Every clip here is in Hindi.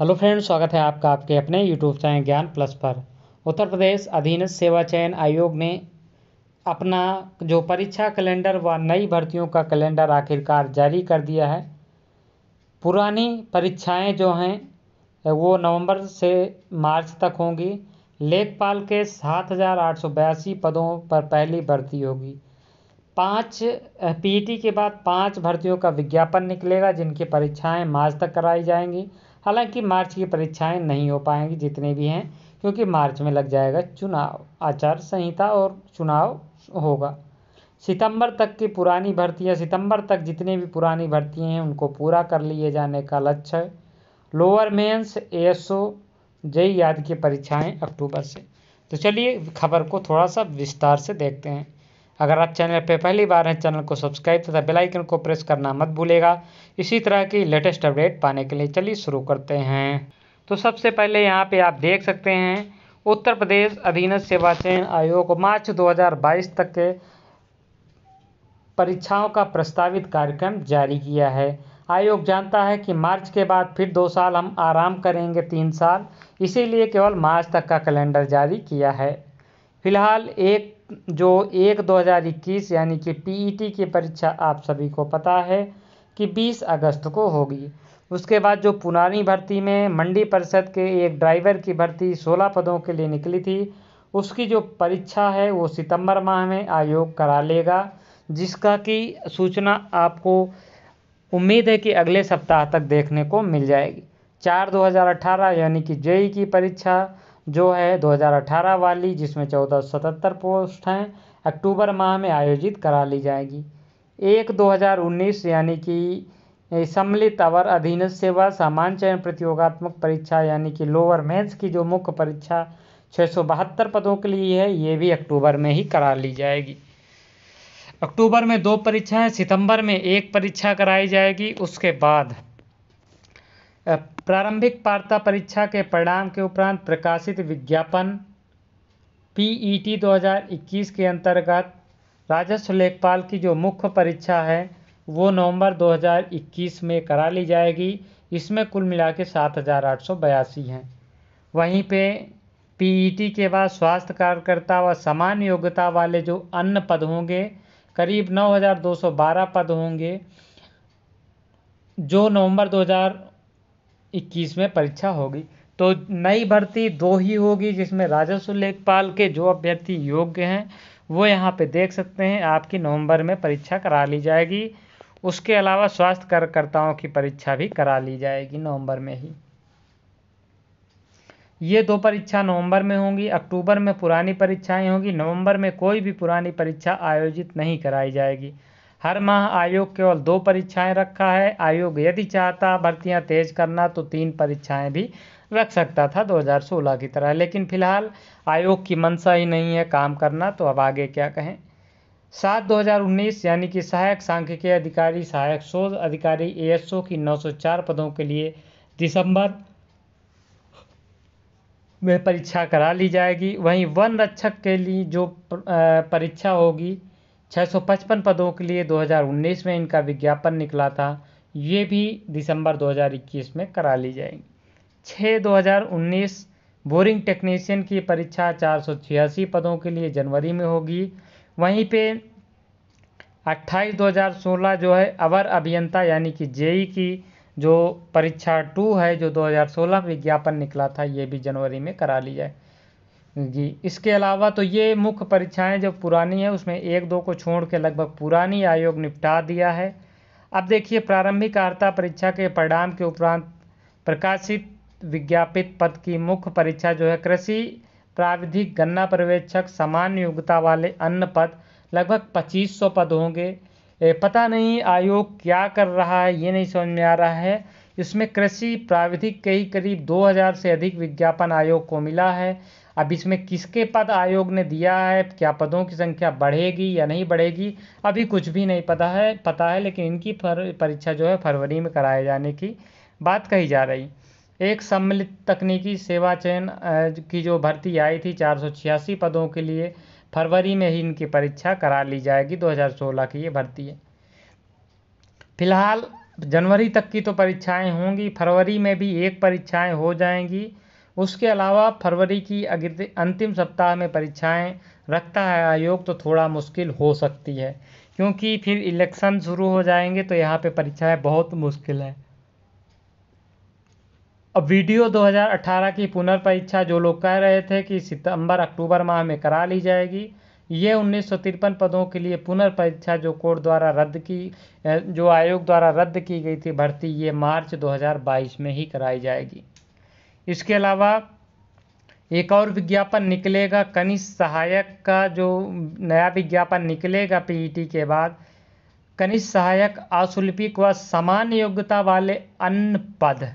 हेलो फ्रेंड स्वागत है आपका आपके अपने यूट्यूब चैनल ज्ञान प्लस पर उत्तर प्रदेश अधीन सेवा चयन आयोग ने अपना जो परीक्षा कैलेंडर व नई भर्तियों का कैलेंडर आखिरकार जारी कर दिया है पुरानी परीक्षाएं जो हैं वो नवंबर से मार्च तक होंगी लेखपाल के सात हज़ार आठ सौ बयासी पदों पर पहली भर्ती होगी पाँच पीटी के बाद पाँच भर्तियों का विज्ञापन निकलेगा जिनकी परीक्षाएं मार्च तक कराई जाएंगी हालांकि मार्च की परीक्षाएं नहीं हो पाएंगी जितने भी हैं क्योंकि मार्च में लग जाएगा चुनाव आचार संहिता और चुनाव होगा सितंबर तक की पुरानी भर्तियां सितंबर तक जितनी भी पुरानी भर्तियां हैं उनको पूरा कर लिए जाने का लक्ष्य है लोअर मेंस एएसओ जई याद की परीक्षाएं अक्टूबर से तो चलिए खबर को थोड़ा सा विस्तार से देखते हैं अगर आप चैनल पर पहली बार हैं चैनल को सब्सक्राइब तथा बेल को प्रेस करना मत भूलेगा इसी तरह की लेटेस्ट अपडेट पाने के लिए चलिए शुरू करते हैं तो सबसे पहले यहाँ पर आप देख सकते हैं उत्तर प्रदेश अधीन सेवा चयन आयोग मार्च 2022 तक के परीक्षाओं का प्रस्तावित कार्यक्रम जारी किया है आयोग जानता है कि मार्च के बाद फिर दो साल हम आराम करेंगे तीन साल इसीलिए केवल मार्च तक का कैलेंडर जारी किया है फिलहाल एक जो एक 2021 यानी कि टी e की परीक्षा आप सभी को पता है कि 20 अगस्त को होगी उसके बाद जो पुरानी भर्ती में मंडी परिषद के एक ड्राइवर की भर्ती 16 पदों के लिए निकली थी उसकी जो परीक्षा है वो सितंबर माह में आयोग करा लेगा जिसका कि सूचना आपको उम्मीद है कि अगले सप्ताह तक देखने को मिल जाएगी चार 2018 यानी कि जेई की परीक्षा जो है 2018 वाली जिसमें सतहत्तर पोस्ट हैं अक्टूबर माह में आयोजित करा ली जाएगी एक 2019 यानी कि सम्मिलित अवर अधीन सेवा सामान्य चयन प्रतियोगात्मक परीक्षा यानी कि लोअर मेंस की जो मुख्य परीक्षा छः पदों के लिए है ये भी अक्टूबर में ही करा ली जाएगी अक्टूबर में दो परीक्षाएं सितंबर में एक परीक्षा कराई जाएगी उसके बाद प्रारंभिक पात्रता परीक्षा के परिणाम के उपरांत प्रकाशित विज्ञापन पीईटी 2021 के अंतर्गत राजस्व लेखपाल की जो मुख्य परीक्षा है वो नवंबर 2021 में करा ली जाएगी इसमें कुल मिला के सात हैं वहीं पे पीईटी के बाद स्वास्थ्य कार्यकर्ता व समान योग्यता वाले जो अन्य पद होंगे करीब 9,212 पद होंगे जो नवंबर इक्कीस में परीक्षा होगी तो नई भर्ती दो ही होगी जिसमें राजस्व लेखपाल के जो अभ्यर्थी योग्य हैं वो यहाँ पे देख सकते हैं आपकी नवंबर में परीक्षा करा ली जाएगी उसके अलावा स्वास्थ्य कार्यकर्ताओं की परीक्षा भी करा ली जाएगी नवंबर में ही ये दो परीक्षा नवंबर में होंगी अक्टूबर में पुरानी परीक्षाएं होंगी नवंबर में कोई भी पुरानी परीक्षा आयोजित नहीं कराई जाएगी हर माह आयोग केवल दो परीक्षाएं रखा है आयोग यदि चाहता भर्तियां तेज करना तो तीन परीक्षाएं भी रख सकता था 2016 की तरह लेकिन फिलहाल आयोग की मंशा ही नहीं है काम करना तो अब आगे क्या कहें सात 2019 यानी कि सहायक सांख्यिकीय अधिकारी सहायक शोध अधिकारी ए की 904 पदों के लिए दिसंबर में परीक्षा करा ली जाएगी वहीं वन रक्षक के लिए जो परीक्षा होगी 655 पदों के लिए 2019 में इनका विज्ञापन निकला था ये भी दिसंबर 2021 में करा ली जाएगी छः 2019 बोरिंग टेक्नीशियन की परीक्षा चार पदों के लिए जनवरी में होगी वहीं पे 28 2016 जो है अवर अभियंता यानी कि जेई की जो परीक्षा टू है जो 2016 विज्ञापन निकला था ये भी जनवरी में करा ली जाए जी इसके अलावा तो ये मुख्य परीक्षाएं जो पुरानी है उसमें एक दो को छोड़ के लगभग पुरानी आयोग निपटा दिया है अब देखिए प्रारंभिक आर्ता परीक्षा के परिणाम के उपरांत प्रकाशित विज्ञापित पद की मुख्य परीक्षा जो है कृषि प्राविधिक गन्ना पर्यवेक्षक सामान्य योग्यता वाले अन्य पद लगभग 2500 पद होंगे ए, पता नहीं आयोग क्या कर रहा है ये नहीं समझ में आ रहा है इसमें कृषि प्राविधिक के ही करीब 2000 से अधिक विज्ञापन आयोग को मिला है अब इसमें किसके पद आयोग ने दिया है क्या पदों की संख्या बढ़ेगी या नहीं बढ़ेगी अभी कुछ भी नहीं पता है पता है लेकिन इनकी परीक्षा जो है फरवरी में कराए जाने की बात कही जा रही एक सम्मिलित तकनीकी सेवा चयन की जो भर्ती आई थी चार पदों के लिए फरवरी में ही इनकी परीक्षा करा ली जाएगी 2016 की ये भर्ती है फिलहाल जनवरी तक की तो परीक्षाएं होंगी फरवरी में भी एक परीक्षाएं हो जाएंगी उसके अलावा फरवरी की अंतिम सप्ताह में परीक्षाएं रखता है आयोग तो थोड़ा मुश्किल हो सकती है क्योंकि फिर इलेक्शन शुरू हो जाएंगे तो यहाँ पे परीक्षाएं बहुत मुश्किल है अब वीडियो 2018 की पुनर्परीक्षा जो लोग कह रहे थे कि सितंबर अक्टूबर माह में करा ली जाएगी ये उन्नीस पदों के लिए पुनर्परीक्षा जो कोर्ट द्वारा रद्द की जो आयोग द्वारा रद्द की गई थी भर्ती ये मार्च 2022 में ही कराई जाएगी इसके अलावा एक और विज्ञापन निकलेगा कनिष्ठ सहायक का जो नया विज्ञापन निकलेगा पीईटी के बाद कनिष्ठ सहायक आशुल्पिक व समान योग्यता वाले अन्य पद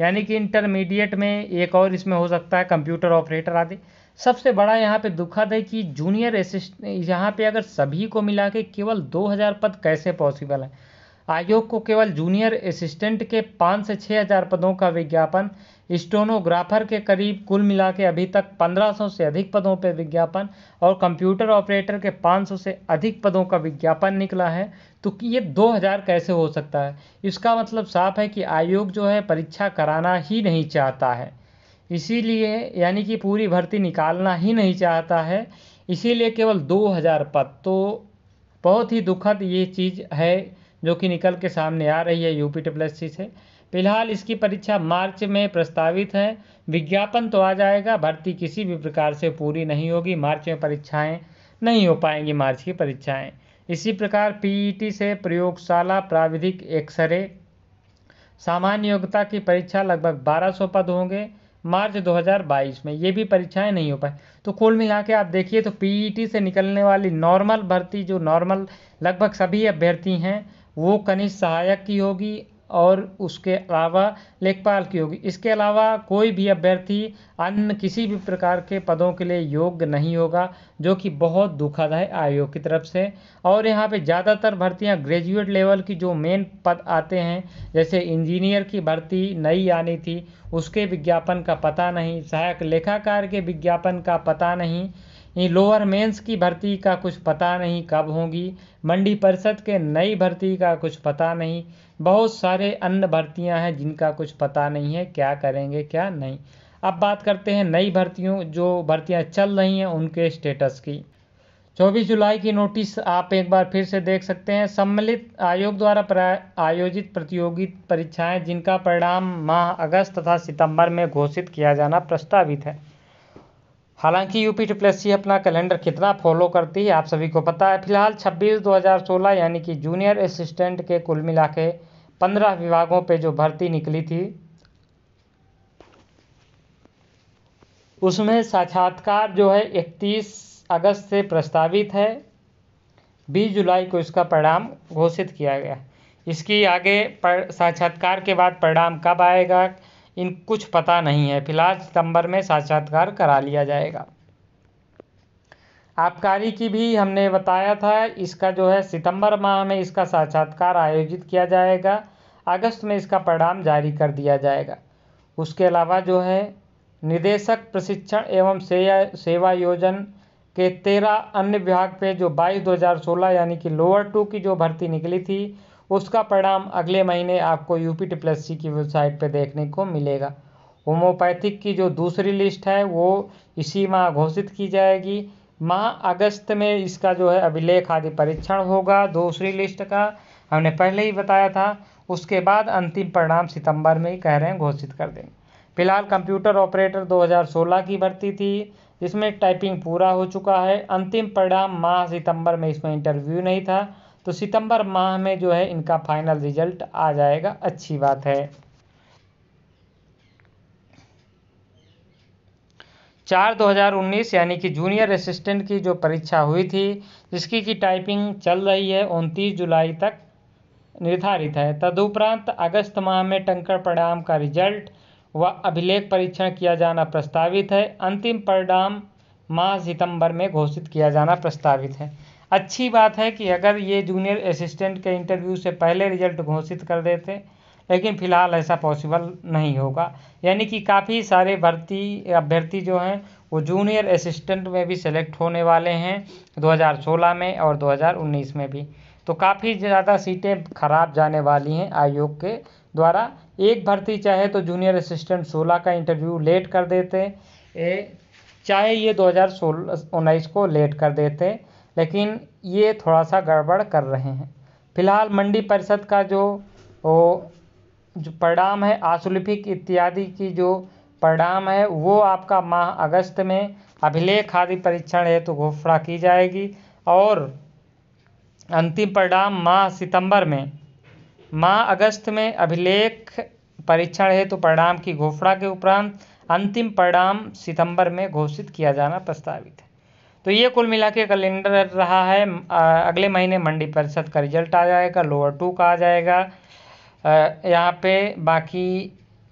यानी कि इंटरमीडिएट में एक और इसमें हो सकता है कंप्यूटर ऑपरेटर आदि सबसे बड़ा यहाँ पे दुखद है कि जूनियर असिस्ट यहाँ पे अगर सभी को मिला के केवल 2000 पद कैसे पॉसिबल है आयोग को केवल जूनियर असिस्टेंट के पाँच से छः हज़ार पदों का विज्ञापन स्टोनोग्राफर के करीब कुल मिला के अभी तक 1500 से अधिक पदों पर विज्ञापन और कंप्यूटर ऑपरेटर के 500 से अधिक पदों का विज्ञापन निकला है तो ये 2000 कैसे हो सकता है इसका मतलब साफ है कि आयोग जो है परीक्षा कराना ही नहीं चाहता है इसीलिए यानी कि पूरी भर्ती निकालना ही नहीं चाहता है इसीलिए केवल दो पद तो बहुत ही दुखद ये चीज़ है जो कि निकल के सामने आ रही है यूपी सी से फिलहाल इसकी परीक्षा मार्च में प्रस्तावित है विज्ञापन तो आ जाएगा भर्ती किसी भी प्रकार से पूरी नहीं होगी मार्च में परीक्षाएं नहीं हो पाएंगी मार्च की परीक्षाएं इसी प्रकार पीईटी e से प्रयोगशाला प्राविधिक एक्सरे सामान्य योग्यता की परीक्षा लगभग 1200 पद होंगे मार्च 2022 में ये भी परीक्षाएं नहीं हो पाए तो कुल मिला के आप देखिए तो पीईटी e से निकलने वाली नॉर्मल भर्ती जो नॉर्मल लगभग सभी अभ्यर्थी हैं वो कनिष्ठ सहायक की होगी और उसके अलावा लेखपाल की होगी इसके अलावा कोई भी अभ्यर्थी अन्य किसी भी प्रकार के पदों के लिए योग्य नहीं होगा जो कि बहुत दुखद है आयोग की तरफ से और यहाँ पे ज़्यादातर भर्तियाँ ग्रेजुएट लेवल की जो मेन पद आते हैं जैसे इंजीनियर की भर्ती नई आनी थी उसके विज्ञापन का पता नहीं सहायक लेखाकार के विज्ञापन का पता नहीं लोअर मेंस की भर्ती का कुछ पता नहीं कब होगी मंडी परिषद के नई भर्ती का कुछ पता नहीं बहुत सारे अन्य भर्तियां हैं जिनका कुछ पता नहीं है क्या करेंगे क्या नहीं अब बात करते हैं नई भर्तियों जो भर्तियां चल रही हैं उनके स्टेटस की 24 जुलाई की नोटिस आप एक बार फिर से देख सकते हैं सम्मिलित आयोग द्वारा आयोजित प्रतियोगी परीक्षाएं जिनका परिणाम माह अगस्त तथा सितंबर में घोषित किया जाना प्रस्तावित है हालांकि यू पी सी अपना कैलेंडर कितना फॉलो करती है आप सभी को पता है फिलहाल 26 2016 यानी कि जूनियर असिस्टेंट के कुल मिला के पंद्रह विभागों पे जो भर्ती निकली थी उसमें साक्षात्कार जो है 31 अगस्त से प्रस्तावित है 20 जुलाई को इसका परिणाम घोषित किया गया इसकी आगे पर साक्षात्कार के बाद परिणाम कब आएगा इन कुछ पता नहीं है फिलहाल सितंबर में साक्षात्कार करा लिया जाएगा आबकारी की भी हमने बताया था इसका जो है सितंबर माह में इसका साक्षात्कार आयोजित किया जाएगा अगस्त में इसका परिणाम जारी कर दिया जाएगा उसके अलावा जो है निदेशक प्रशिक्षण एवं सेवा योजन के तेरह अन्य विभाग पे जो बाईस 2016 यानी कि लोअर टू की जो भर्ती निकली थी उसका परिणाम अगले महीने आपको U P T plus C की वेबसाइट पर देखने को मिलेगा होम्योपैथिक की जो दूसरी लिस्ट है वो इसी माह घोषित की जाएगी माह अगस्त में इसका जो है अभिलेख आदि परीक्षण होगा दूसरी लिस्ट का हमने पहले ही बताया था उसके बाद अंतिम परिणाम सितंबर में ही कह रहे हैं घोषित कर देंगे फिलहाल कंप्यूटर ऑपरेटर 2016 की भर्ती थी इसमें टाइपिंग पूरा हो चुका है अंतिम परिणाम माह सितंबर में इसमें इंटरव्यू नहीं था तो सितंबर माह में जो है इनका फाइनल रिजल्ट आ जाएगा अच्छी बात है चार 2019 यानी कि जूनियर असिस्टेंट की जो परीक्षा हुई थी जिसकी की टाइपिंग चल रही है उनतीस जुलाई तक निर्धारित है तदुपरांत अगस्त माह में टंकर परिणाम का रिजल्ट व अभिलेख परीक्षण किया जाना प्रस्तावित है अंतिम परिणाम माह सितंबर में घोषित किया जाना प्रस्तावित है अच्छी बात है कि अगर ये जूनियर असिस्टेंट के इंटरव्यू से पहले रिजल्ट घोषित कर देते लेकिन फ़िलहाल ऐसा पॉसिबल नहीं होगा यानी कि काफ़ी सारे भर्ती अभ्यर्थी जो हैं वो जूनियर असिस्टेंट में भी सेलेक्ट होने वाले हैं 2016 में और 2019 में भी तो काफ़ी ज़्यादा सीटें खराब जाने वाली हैं आयोग के द्वारा एक भर्ती चाहे तो जूनियर असिस्टेंट 16 का इंटरव्यू लेट कर देते ए, चाहे ये दो उन्नीस को लेट कर देते लेकिन ये थोड़ा सा गड़बड़ कर रहे हैं फिलहाल मंडी परिषद का जो वो जो परिणाम है आसुलिपिक इत्यादि की जो परिणाम है वो आपका माह अगस्त में अभिलेख आदि परीक्षण हेतु तो घोषणा की जाएगी और अंतिम परिणाम माह सितंबर में माह अगस्त में अभिलेख परीक्षण हेतु तो परिणाम की घोषणा के उपरांत अंतिम परिणाम सितंबर में घोषित किया जाना प्रस्तावित है तो ये कुल मिला के कैलेंडर रहा है अगले महीने मंडी परिषद का रिजल्ट आ जाएगा लोअर टू का आ जाएगा यहाँ पे बाकी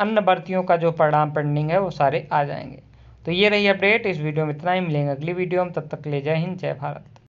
अन्य भर्तियों का जो परिणाम पेंडिंग है वो सारे आ जाएंगे तो ये रही अपडेट इस वीडियो में इतना ही मिलेंगे अगली वीडियो में तब तक ले जय हिंद जय भारत